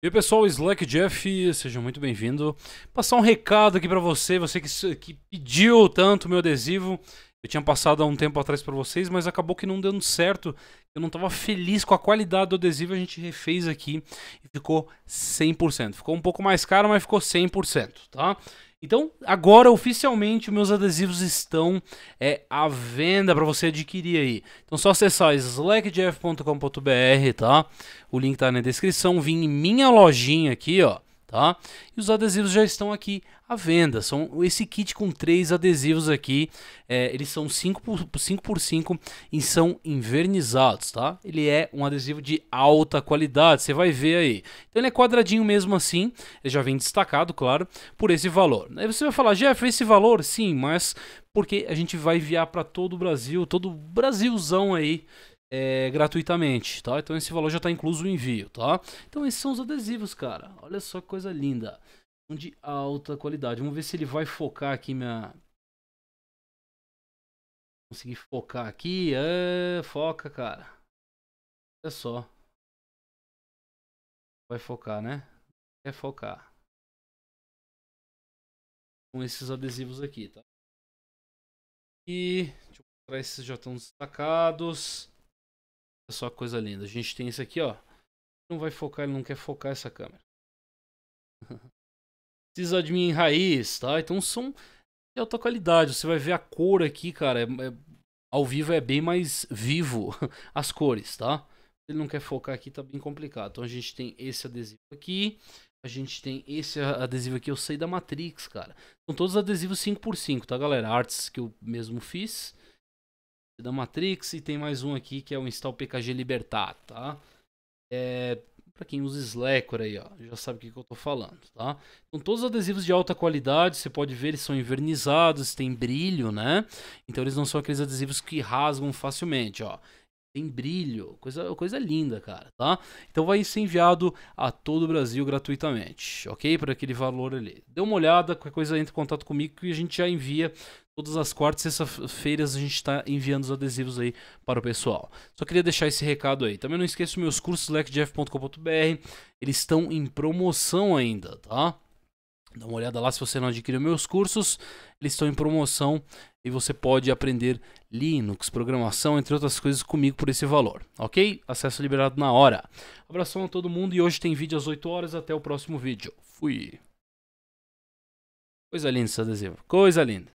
E aí, pessoal, Slack Jeff, seja muito bem-vindo. Passar um recado aqui para você, você que, que pediu tanto meu adesivo. Eu tinha passado há um tempo atrás para vocês, mas acabou que não dando certo. Eu não estava feliz com a qualidade do adesivo, a gente refez aqui e ficou 100%. Ficou um pouco mais caro, mas ficou 100%, tá? Então, agora oficialmente meus adesivos estão é, à venda para você adquirir aí. Então, só acessar slackjeff.com.br, tá? O link tá na descrição. Vim em minha lojinha aqui, ó tá? E os adesivos já estão aqui à venda. São esse kit com três adesivos aqui, é, eles são 5 por 5, por e são invernizados, tá? Ele é um adesivo de alta qualidade, você vai ver aí. Então ele é quadradinho mesmo assim, ele já vem destacado, claro, por esse valor. Aí você vai falar, Jeff, esse valor? Sim, mas porque a gente vai enviar para todo o Brasil, todo o Brasilzão aí, é, gratuitamente, tá? Então esse valor já está incluso o envio, tá? Então esses são os adesivos, cara. Olha só que coisa linda. Um de alta qualidade. Vamos ver se ele vai focar aqui minha... Consegui focar aqui. É, foca, cara. Olha só. Vai focar, né? Quer focar. Com esses adesivos aqui, tá? E... Deixa eu mostrar esses já estão destacados. É só coisa linda. A gente tem esse aqui, ó. Não vai focar, ele não quer focar essa câmera. Precisa de mim em raiz, tá? Então som de alta qualidade. Você vai ver a cor aqui, cara. É, é, ao vivo é bem mais vivo as cores, tá? Ele não quer focar aqui, tá bem complicado. Então a gente tem esse adesivo aqui. A gente tem esse adesivo aqui, eu sei da Matrix, cara. São todos adesivos 5x5, tá, galera? Artes que eu mesmo fiz da Matrix e tem mais um aqui que é o install pkg libertar, tá? É, para quem usa Slackware aí, ó, já sabe o que, que eu tô falando, tá? Então todos os adesivos de alta qualidade, você pode ver, eles são invernizados, tem brilho, né? Então eles não são aqueles adesivos que rasgam facilmente, ó tem brilho, coisa, coisa linda, cara, tá? Então vai ser enviado a todo o Brasil gratuitamente, ok? Para aquele valor ali. Dê uma olhada, qualquer coisa entre em contato comigo que a gente já envia. Todas as quartas e sextas-feiras a gente está enviando os adesivos aí para o pessoal. Só queria deixar esse recado aí. Também não esqueça meus cursos lecjeff.com.br, eles estão em promoção ainda, tá? Dá uma olhada lá se você não adquiriu meus cursos, eles estão em promoção e você pode aprender Linux, programação, entre outras coisas comigo por esse valor, ok? Acesso liberado na hora. Abração a todo mundo e hoje tem vídeo às 8 horas, até o próximo vídeo. Fui! Coisa linda esse adesivo, coisa linda!